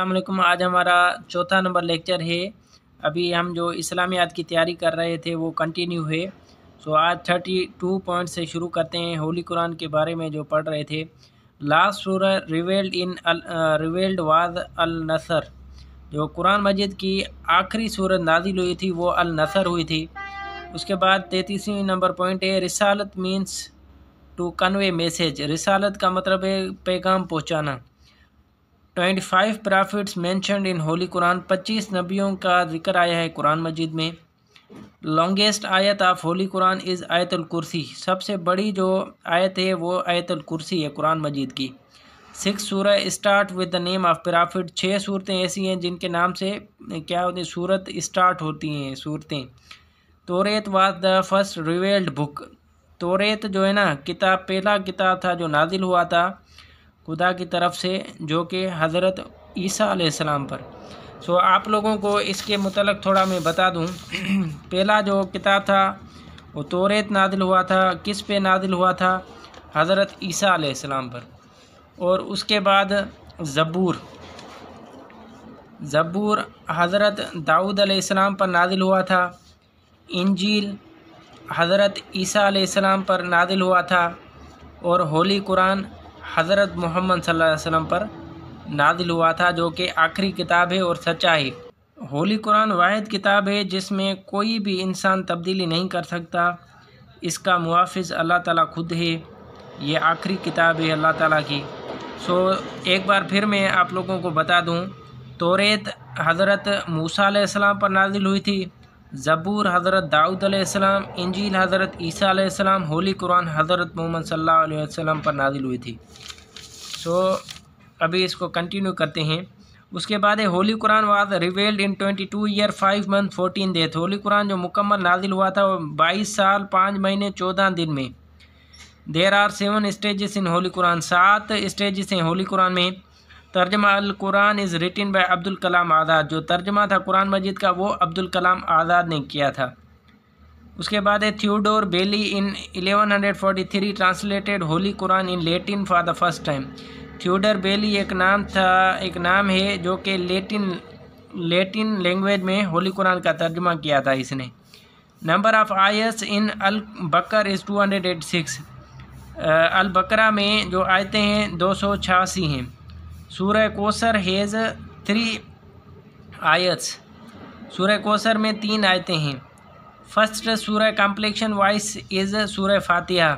अस्सलाम आज हमारा चौथा नंबर लेक्चर है अभी हम जो इस्लामियात की तैयारी कर रहे थे वो कंटिन्यू है सो आज थर्टी टू पॉइंट से शुरू करते हैं होली कुरान के बारे में जो पढ़ रहे थे last surah revealed in revealed was Al Nasr जो कुरान मजिद की आखिरी सूरत नाजिल हुई थी वो अल नसर हुई थी उसके बाद तैतीसवीं नंबर पॉइंट है रिसालत मीन्स टू कन्वे मैसेज रिसालत का मतलब है पैगाम पहुँचाना twenty five prophets mentioned in holy Quran पच्चीस नबियों का जिक्र आया है कुरान मजीद में longest ayat of holy Quran is Ayatul Kursi सबसे बड़ी जो आयत है वो आयतुल कुर्सी है कुरान मजीद की six surah start with the name of prophet छः सूरतें ऐसी हैं जिनके नाम से क्या होती है सूरत स्टार्ट होती हैं सूरतें Torah was the first revealed book Torah जो है ना किताब पहला किताब था जो नाजिल हुआ था खुदा की तरफ से जो कि हज़रत ईसा आसमाम पर सो आप लोगों को इसके मतलब थोड़ा मैं बता दूँ पहला जो किताब था वो तोरेत नादिल हुआ था किस पे नादिल हुआ था हज़रत ईसा आसमाम पर और उसके बाद ज़बूर ज़बूर हज़रत दाऊद आसमाम पर नादिल हुआ था इंजील हज़रत ईसा आसमाम पर नादिल हुआ था और होली कुरान हज़रत मोहम्मद वसल्लम पर नादिल हुआ था जो कि आखिरी किताब है और सच्चा है होली कुरान वाद किताब है जिसमें कोई भी इंसान तब्दीली नहीं कर सकता इसका मुहाफ़ अल्लाह ताला खुद है ये आखिरी किताब है अल्लाह ताला की सो एक बार फिर मैं आप लोगों को बता तो रेत हज़रत मूसा पर नाजिल हुई थी ज़बूर हज़रत दाऊद अलैहिस्सलाम इंजील हज़रत ईसा अलैहिस्सलाम होली कुरान हज़रत मोहम्मद सल्लल्लाहु अलैहि वसल्लम पर नाजिल हुई थी सो अभी इसको कंटिन्यू करते हैं उसके बाद है holy Quran was revealed in twenty two year five month fourteen days holy Quran जो मुकम्मल नाजिल हुआ था वो बाईस साल पाँच महीने चौदह दिन में there are seven stage in holy Quran सात स्टेज हैं होली कुरान में तर्जमा Quran is written by Abdul Kalam Azad जो तर्जमा था कुरान मजीद का वो अब्दुल कलाम आज़ाद ने किया था उसके बाद है Theodore Bailey in 1143 translated holy Quran in Latin for the first time Theodore Bailey एक नाम था एक नाम है जो कि लेटिन लेटिन लैंग्वेज में होली कुरान का तर्जमा किया था इसने number of ayas in Al Baqarah is two hundred eight six Al Baqarah में जो आयतें हैं दो सौ छियासी हैं surah Kausar has three ayats surah Kausar में तीन आयतें हैं first surah compilation wise is surah Fatiha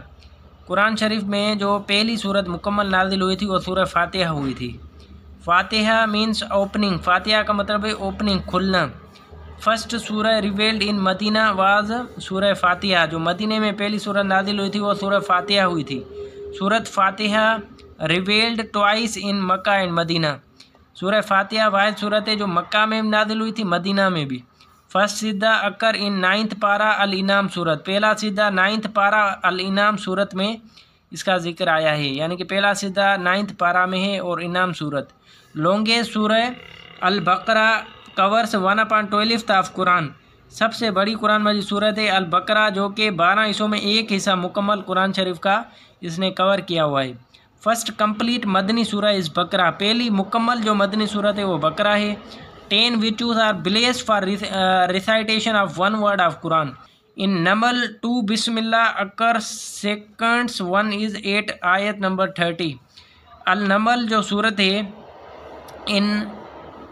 Quran शरीफ में जो पहली सूरत मुकम्मल नाजिल हुई थी वो सूर्य फातिहा हुई थी फातिहा मीन्स ओपनिंग फातिहा का मतलब है ओपनिंग खुलना first surah revealed in Medina was surah Fatiha जो मदीने में पहली सूरत नाजिल हुई थी वो सूर्य फातिहा हुई थी surat Fatiha revealed twice in Mecca and Medina surah Fatiha वाहिद सूरत है जो मक्का में नादिल हुई थी मदीना में भी फर्स्ट सिद्धा अकर इन नाइन्थ पारा अल इनाम सूरत पहला सिद्धा नाइन्थ पारा अल इनाम सूरत में इसका जिक्र आया है यानी कि पहला सिद्धा नाइन्थ पारा में है और इनाम सूरत लोंगे surah Al Baqarah covers one upon twelfth of Quran सबसे बड़ी कुरान मजी सूरत है अल बकरा जो कि बारह हिस्सों में एक हिस्सा मुकम्मल कुरान शरीफ का इसने कवर किया हुआ है फर्स्ट कंप्लीट मदनी सूरा इज़ बकरा पहली मुकम्मल जो मदनी सूरत है वो बकरा है टेन विचूज are bless for recitation of one word of Quran in Naml two Bismillah occur seconds one is at ayat number thirty Al Naml जो सूरत है in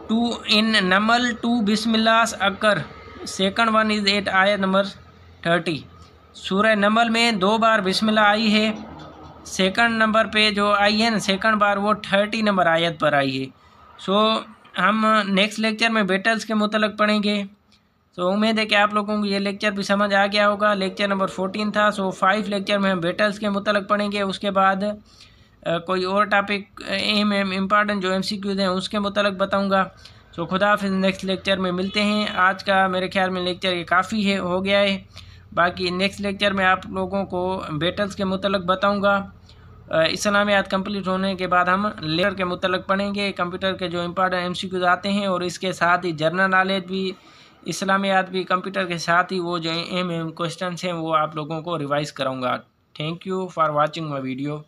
two in Naml two Bismillahs occur second one is at ayat number thirty surah Naml में दो बार बिस्मिल्ला आई है second number पे जो आई है ना सेकंड बार वो थर्टी नंबर आयत पर आई है सो so, हम नेक्स्ट लेक्चर में बेटल्स के मुतलक पढ़ेंगे तो so, उम्मीद है कि आप लोगों को ये लेक्चर भी समझ आ गया होगा लेक्चर नंबर फोर्टीन था सो फाइव लेक्चर में हम बेटल्स के मुतलक पढ़ेंगे उसके बाद आ, कोई और टॉपिक एम एम इम्पॉर्टेंट जो एम सी क्यूज हैं उसके मुतलक बताऊँगा सो so, खुदा नेक्स्ट लेक्चर में मिलते हैं आज का मेरे ख्याल में लेक्चर ये काफ़ी है हो गया है बाकी नेक्स्ट लेक्चर में आप लोगों को बेटल्स के मुतलक बताऊँगा इस्लामियात कंप्लीट होने के बाद हम लेटर के मुतलक पढ़ेंगे कंप्यूटर के जो इम्पॉर्टेंट एम सी क्यूज आते हैं और इसके साथ ही जनरल नॉलेज भी इस्लामियात भी कंप्यूटर के साथ ही वो जो एम एम क्वेश्चन हैं वो आप लोगों को रिवाइज़ कराऊँगा thank you for watching my video